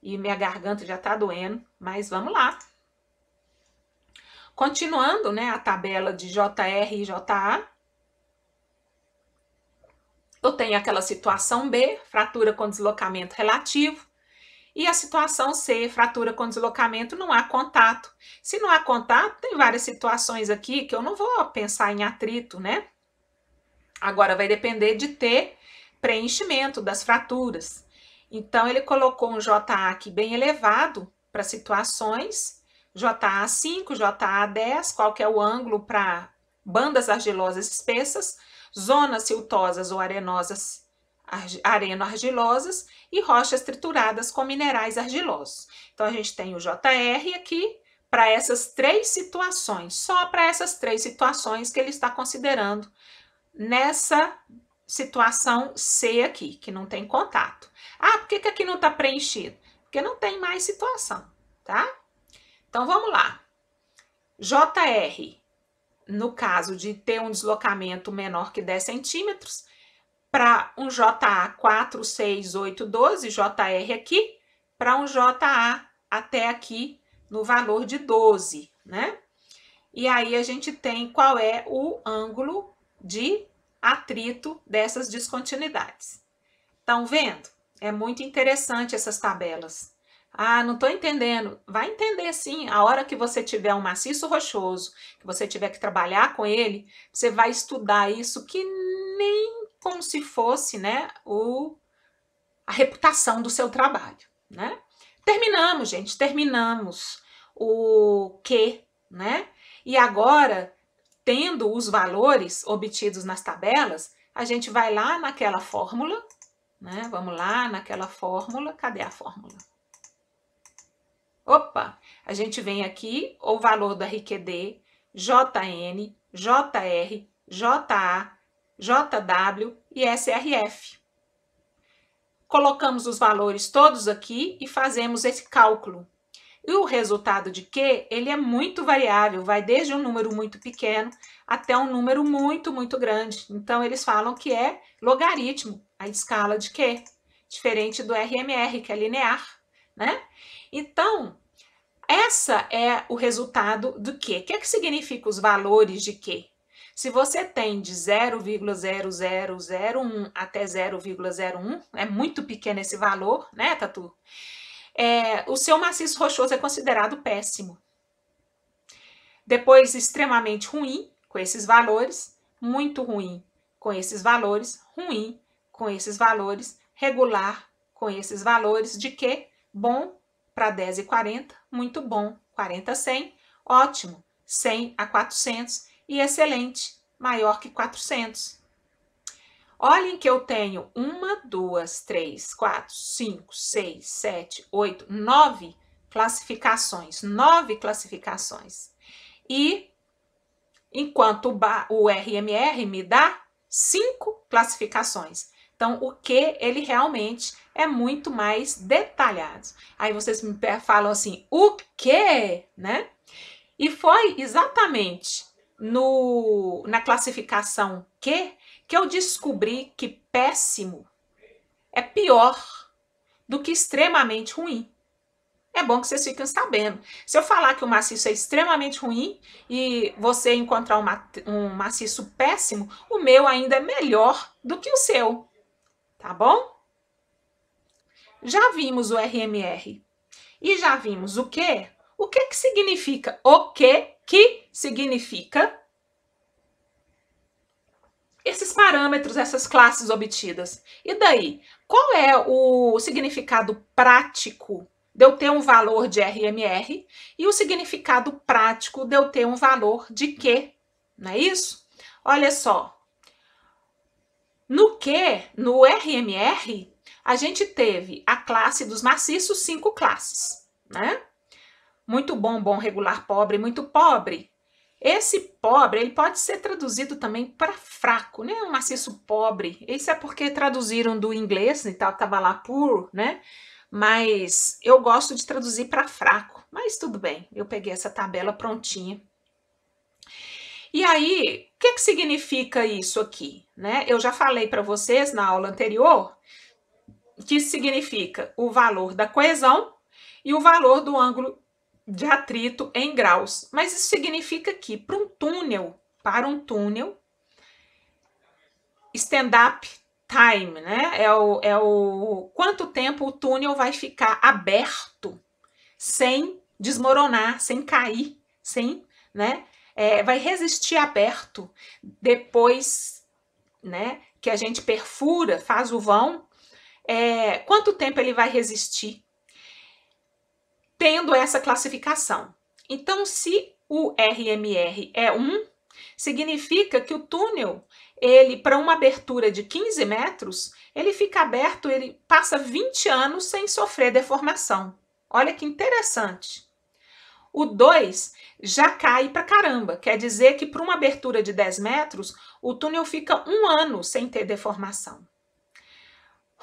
e minha garganta já tá doendo, mas vamos lá. Continuando, né, a tabela de JR e JA, eu tenho aquela situação B, fratura com deslocamento relativo, e a situação C, fratura com deslocamento, não há contato. Se não há contato, tem várias situações aqui que eu não vou pensar em atrito, né? Agora vai depender de ter preenchimento das fraturas. Então ele colocou um JA aqui bem elevado para situações, JA5, JA10, qual que é o ângulo para bandas argilosas espessas, zonas siltosas ou arenosas areno-argilosas e rochas trituradas com minerais argilosos. Então, a gente tem o JR aqui para essas três situações, só para essas três situações que ele está considerando nessa situação C aqui, que não tem contato. Ah, por que, que aqui não está preenchido? Porque não tem mais situação, tá? Então, vamos lá. JR, no caso de ter um deslocamento menor que 10 centímetros, para um JA 4, 6, 8, 12, JR aqui, para um JA até aqui no valor de 12, né? E aí a gente tem qual é o ângulo de atrito dessas descontinuidades. Estão vendo? É muito interessante essas tabelas. Ah, não estou entendendo. Vai entender sim. A hora que você tiver um maciço rochoso, que você tiver que trabalhar com ele, você vai estudar isso que nem como se fosse né, o, a reputação do seu trabalho. Né? Terminamos, gente, terminamos o que, né? E agora, tendo os valores obtidos nas tabelas, a gente vai lá naquela fórmula, né? Vamos lá naquela fórmula, cadê a fórmula? Opa, a gente vem aqui, o valor da RQD, JN, JR, JA, JW e SRF. Colocamos os valores todos aqui e fazemos esse cálculo. E o resultado de Q, ele é muito variável, vai desde um número muito pequeno até um número muito, muito grande. Então, eles falam que é logaritmo, a escala de Q, diferente do RMR, que é linear, né? Então, essa é o resultado do Q. O que, é que significa os valores de Q? Se você tem de 0,0001 até 0,01, é muito pequeno esse valor, né, Tatu? É, o seu maciço rochoso é considerado péssimo. Depois, extremamente ruim com esses valores, muito ruim com esses valores, ruim com esses valores, regular com esses valores de que bom para 10 e 40, muito bom, 40 a 100, ótimo, 100 a 400 e excelente, maior que 400. Olhem que eu tenho uma, duas, três, quatro, cinco, seis, sete, oito, nove classificações, nove classificações. E enquanto o RMR me dá cinco classificações. Então, o que ele realmente é muito mais detalhado. Aí vocês me falam assim, o que, né? E foi exatamente no, na classificação Q que eu descobri que péssimo é pior do que extremamente ruim. É bom que vocês fiquem sabendo. Se eu falar que o maciço é extremamente ruim e você encontrar um maciço péssimo, o meu ainda é melhor do que o seu. Tá bom? Já vimos o RMR. E já vimos o quê? O que que significa o que que significa esses parâmetros, essas classes obtidas. E daí? Qual é o significado prático de eu ter um valor de RMR e o significado prático de eu ter um valor de Q? Não é isso? Olha só. No Q, no RMR, a gente teve a classe dos maciços, cinco classes, né? Muito bom, bom, regular, pobre, muito pobre. Esse pobre, ele pode ser traduzido também para fraco, né? Um maciço pobre. Isso é porque traduziram do inglês e tal, tava lá puro, né? Mas eu gosto de traduzir para fraco. Mas tudo bem, eu peguei essa tabela prontinha. E aí, o que, que significa isso aqui? Né? Eu já falei para vocês na aula anterior que significa o valor da coesão e o valor do ângulo de atrito em graus. Mas isso significa que para um túnel, para um túnel, stand-up time, né? É o, é o quanto tempo o túnel vai ficar aberto sem desmoronar, sem cair, sem, né? É, vai resistir aberto depois, né? Que a gente perfura, faz o vão. É, quanto tempo ele vai resistir tendo essa classificação. Então, se o RMR é 1, significa que o túnel, ele para uma abertura de 15 metros, ele fica aberto, ele passa 20 anos sem sofrer deformação. Olha que interessante. O 2 já cai para caramba, quer dizer que para uma abertura de 10 metros, o túnel fica um ano sem ter deformação.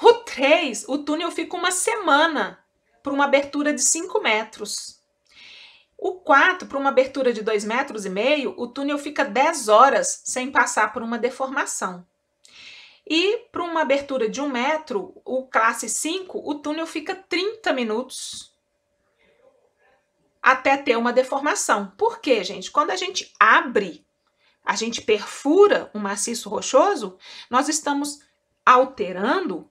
O 3, o túnel fica uma semana para uma abertura de 5 metros. O 4, para uma abertura de 2 metros e meio, o túnel fica 10 horas sem passar por uma deformação. E para uma abertura de 1 metro, o classe 5, o túnel fica 30 minutos até ter uma deformação. Por quê, gente? Quando a gente abre, a gente perfura um maciço rochoso, nós estamos alterando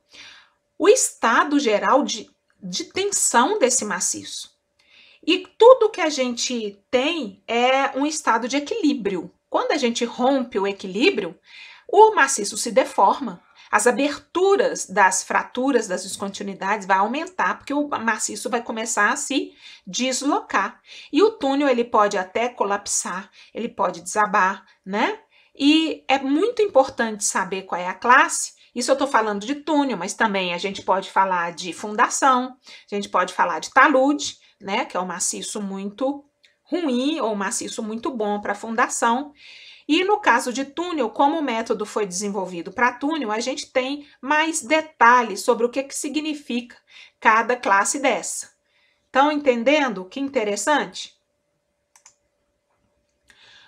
o estado geral de, de tensão desse maciço. E tudo que a gente tem é um estado de equilíbrio. Quando a gente rompe o equilíbrio, o maciço se deforma. As aberturas das fraturas, das descontinuidades, vai aumentar, porque o maciço vai começar a se deslocar. E o túnel, ele pode até colapsar, ele pode desabar, né? E é muito importante saber qual é a classe, isso eu estou falando de túnel, mas também a gente pode falar de fundação, a gente pode falar de talude, né, que é um maciço muito ruim ou um maciço muito bom para fundação. E no caso de túnel, como o método foi desenvolvido para túnel, a gente tem mais detalhes sobre o que, que significa cada classe dessa. Estão entendendo que interessante?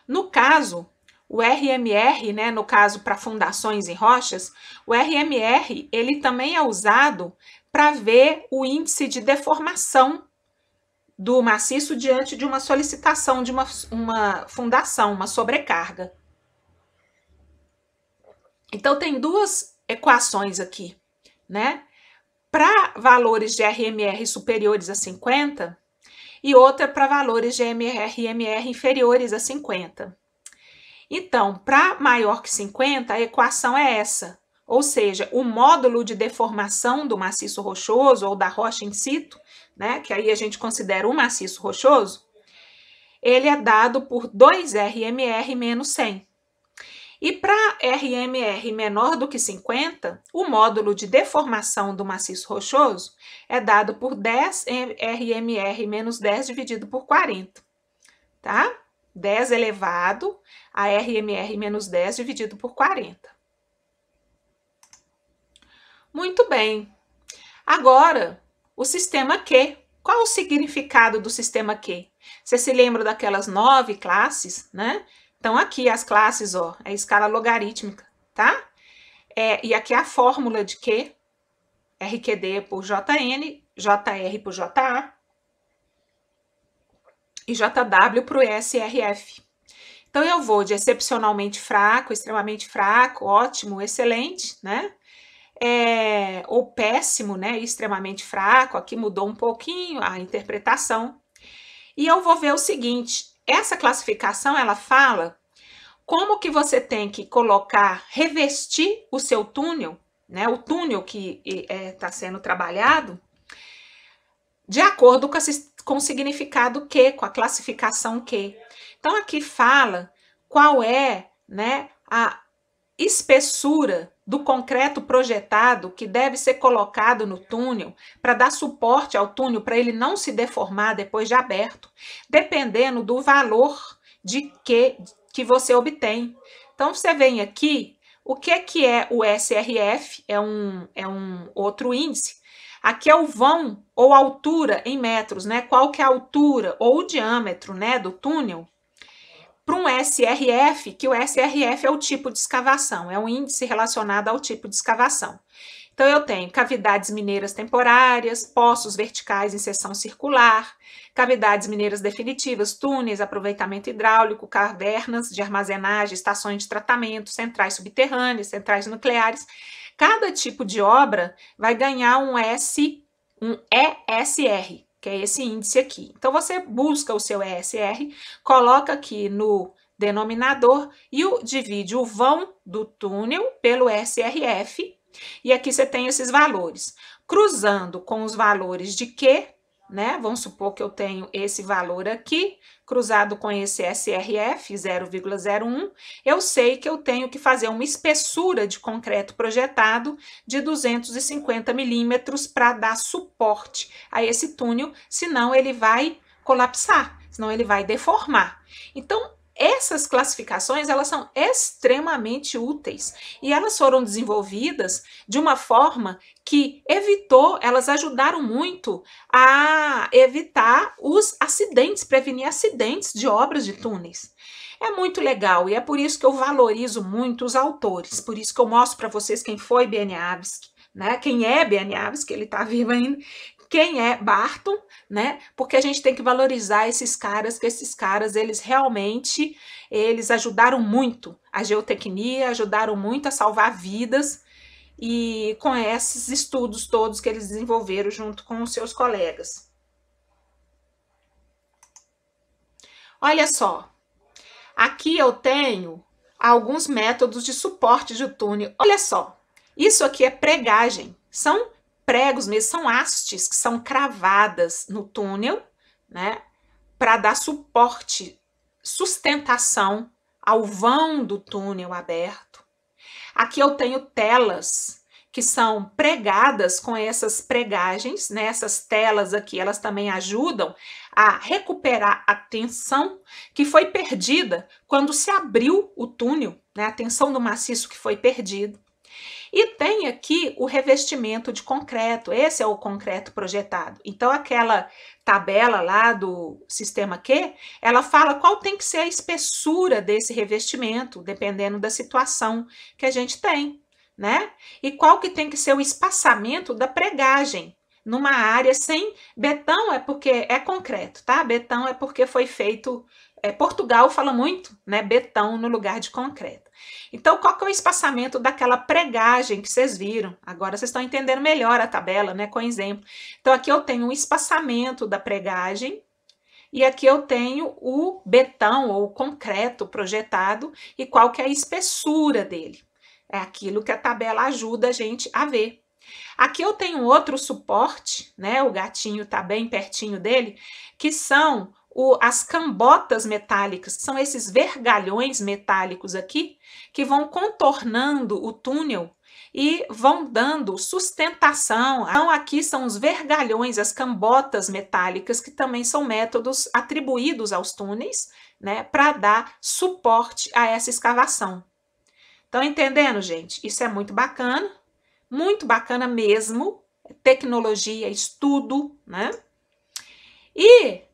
No caso o RMR, né, no caso para fundações e rochas, o RMR ele também é usado para ver o índice de deformação do maciço diante de uma solicitação de uma, uma fundação, uma sobrecarga. Então tem duas equações aqui, né? Para valores de RMR superiores a 50 e outra para valores de RMR inferiores a 50. Então, para maior que 50, a equação é essa, ou seja, o módulo de deformação do maciço rochoso ou da rocha in situ, né, que aí a gente considera o maciço rochoso, ele é dado por 2RMR menos 100. E para RMR menor do que 50, o módulo de deformação do maciço rochoso é dado por 10 RMR menos 10 dividido por 40, tá? 10 elevado a RMR menos 10 dividido por 40. Muito bem. Agora, o sistema Q. Qual o significado do sistema Q? Você se lembra daquelas nove classes, né? Então, aqui as classes, ó, é escala logarítmica, tá? É, e aqui é a fórmula de Q, RQD por JN, JR por JA, e JW para o ESRF. Então eu vou de excepcionalmente fraco, extremamente fraco, ótimo, excelente, né? É, ou péssimo, né? Extremamente fraco. Aqui mudou um pouquinho a interpretação. E eu vou ver o seguinte: essa classificação ela fala como que você tem que colocar, revestir o seu túnel, né? O túnel que está é, tá sendo trabalhado, de acordo com a com significado que, com a classificação que. Então aqui fala qual é, né, a espessura do concreto projetado que deve ser colocado no túnel para dar suporte ao túnel para ele não se deformar depois de aberto, dependendo do valor de que que você obtém. Então você vem aqui, o que que é o SRF? É um é um outro índice Aqui é o vão ou altura em metros, né? Qual que é a altura ou o diâmetro, né, do túnel? Para um SRF, que o SRF é o tipo de escavação, é um índice relacionado ao tipo de escavação. Então, eu tenho cavidades mineiras temporárias, poços verticais em seção circular, cavidades mineiras definitivas, túneis, aproveitamento hidráulico, cavernas de armazenagem, estações de tratamento, centrais subterrâneas, centrais nucleares. Cada tipo de obra vai ganhar um S, um ESR, que é esse índice aqui. Então, você busca o seu ESR, coloca aqui no denominador e o, divide o vão do túnel pelo SRF, e aqui você tem esses valores. Cruzando com os valores de Q, né? Vamos supor que eu tenho esse valor aqui, cruzado com esse SRF 0,01, eu sei que eu tenho que fazer uma espessura de concreto projetado de 250 milímetros para dar suporte a esse túnel, senão ele vai colapsar, senão ele vai deformar. Então, essas classificações elas são extremamente úteis e elas foram desenvolvidas de uma forma que evitou, elas ajudaram muito a evitar os acidentes, prevenir acidentes de obras de túneis. É muito legal e é por isso que eu valorizo muito os autores, por isso que eu mostro para vocês quem foi Beniavski, né? Quem é Beniavski, ele está vivo ainda, quem é Barton, né? Porque a gente tem que valorizar esses caras, que esses caras, eles realmente, eles ajudaram muito a geotecnia, ajudaram muito a salvar vidas e com esses estudos todos que eles desenvolveram junto com os seus colegas. Olha só, aqui eu tenho alguns métodos de suporte de túnel. Olha só, isso aqui é pregagem, são pregos mesmo, são hastes que são cravadas no túnel, né, para dar suporte, sustentação ao vão do túnel aberto. Aqui eu tenho telas que são pregadas com essas pregagens, né? essas telas aqui, elas também ajudam a recuperar a tensão que foi perdida quando se abriu o túnel, né? a tensão do maciço que foi perdida. E tem aqui o revestimento de concreto, esse é o concreto projetado. Então, aquela tabela lá do sistema Q, ela fala qual tem que ser a espessura desse revestimento, dependendo da situação que a gente tem, né? E qual que tem que ser o espaçamento da pregagem numa área sem betão é porque é concreto, tá? Betão é porque foi feito é, Portugal fala muito, né, betão no lugar de concreto. Então, qual que é o espaçamento daquela pregagem que vocês viram? Agora vocês estão entendendo melhor a tabela, né, com exemplo. Então, aqui eu tenho o um espaçamento da pregagem e aqui eu tenho o betão ou concreto projetado e qual que é a espessura dele. É aquilo que a tabela ajuda a gente a ver. Aqui eu tenho outro suporte, né? O gatinho está bem pertinho dele, que são o, as cambotas metálicas, que são esses vergalhões metálicos aqui, que vão contornando o túnel e vão dando sustentação. Então, aqui são os vergalhões, as cambotas metálicas, que também são métodos atribuídos aos túneis, né, para dar suporte a essa escavação. Estão entendendo, gente? Isso é muito bacana, muito bacana mesmo. Tecnologia, estudo, né? E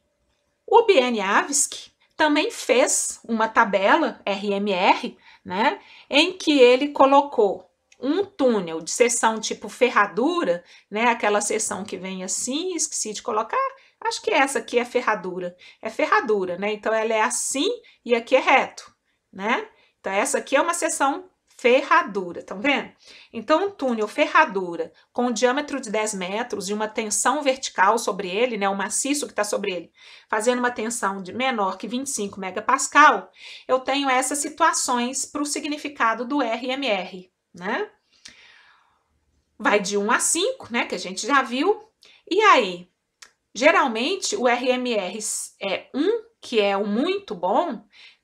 o Bieniavski também fez uma tabela RMR, né, em que ele colocou um túnel de seção tipo ferradura, né, aquela seção que vem assim, esqueci de colocar, acho que essa aqui é ferradura, é ferradura, né, então ela é assim e aqui é reto, né, então essa aqui é uma seção ferradura, estão vendo? Então, um túnel ferradura com um diâmetro de 10 metros e uma tensão vertical sobre ele, né, o maciço que está sobre ele, fazendo uma tensão de menor que 25 megapascal, eu tenho essas situações para o significado do RMR, né? Vai de 1 a 5, né, que a gente já viu. E aí, geralmente o RMR é 1, que é o muito bom,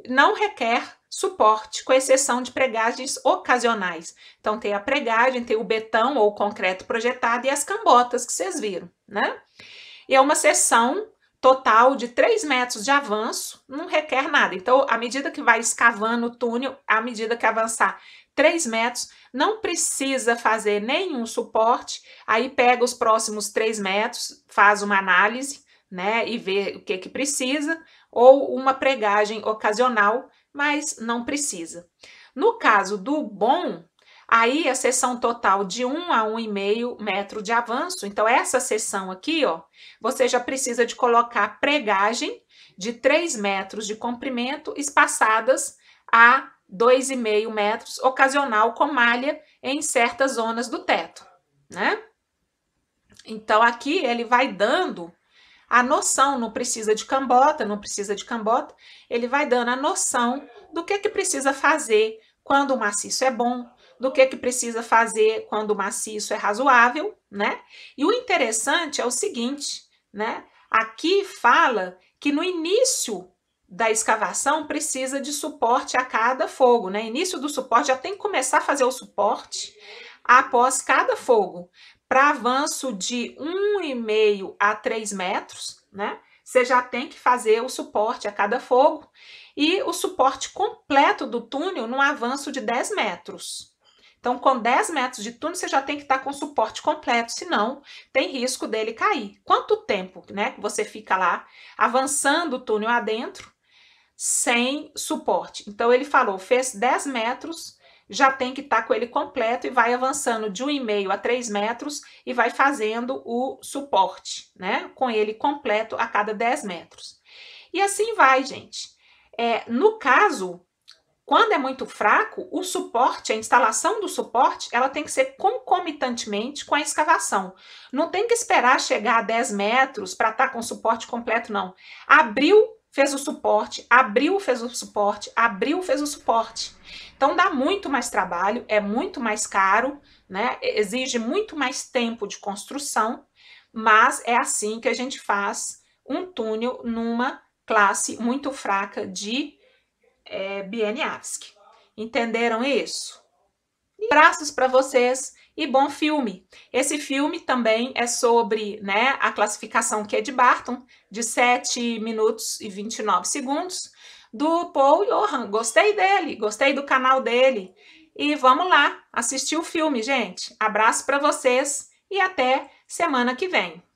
não requer suporte, com exceção de pregagens ocasionais. Então, tem a pregagem, tem o betão ou concreto projetado e as cambotas que vocês viram, né? E é uma seção total de 3 metros de avanço, não requer nada. Então, à medida que vai escavando o túnel, à medida que avançar 3 metros, não precisa fazer nenhum suporte, aí pega os próximos 3 metros, faz uma análise, né, e vê o que que precisa, ou uma pregagem ocasional, mas não precisa. No caso do bom, aí a seção total de 1 a 1,5 metro de avanço. Então, essa seção aqui, ó, você já precisa de colocar pregagem de 3 metros de comprimento, espaçadas a 2,5 metros, ocasional com malha em certas zonas do teto, né? Então, aqui ele vai dando a noção, não precisa de cambota, não precisa de cambota, ele vai dando a noção do que que precisa fazer quando o maciço é bom, do que que precisa fazer quando o maciço é razoável, né? E o interessante é o seguinte, né? Aqui fala que no início da escavação precisa de suporte a cada fogo, né? Início do suporte já tem que começar a fazer o suporte após cada fogo, para avanço de 1,5 a 3 metros, né? Você já tem que fazer o suporte a cada fogo e o suporte completo do túnel no avanço de 10 metros. Então, com 10 metros de túnel, você já tem que estar tá com o suporte completo, senão tem risco dele cair. Quanto tempo né, você fica lá avançando o túnel adentro sem suporte? Então, ele falou, fez 10 metros, já tem que estar tá com ele completo e vai avançando de um e meio a três metros e vai fazendo o suporte, né? Com ele completo a cada 10 metros. E assim vai, gente. É, no caso, quando é muito fraco, o suporte, a instalação do suporte, ela tem que ser concomitantemente com a escavação. Não tem que esperar chegar a 10 metros para estar tá com o suporte completo, não. Abriu fez o suporte, abriu, fez o suporte, abriu, fez o suporte. Então dá muito mais trabalho, é muito mais caro, né? Exige muito mais tempo de construção, mas é assim que a gente faz um túnel numa classe muito fraca de é, eh, Bieniavski. Entenderam isso? Braços para vocês e bom filme. Esse filme também é sobre né, a classificação que é de Barton, de 7 minutos e 29 segundos, do Paul Johan. Gostei dele, gostei do canal dele. E vamos lá assistir o filme, gente. Abraço para vocês e até semana que vem.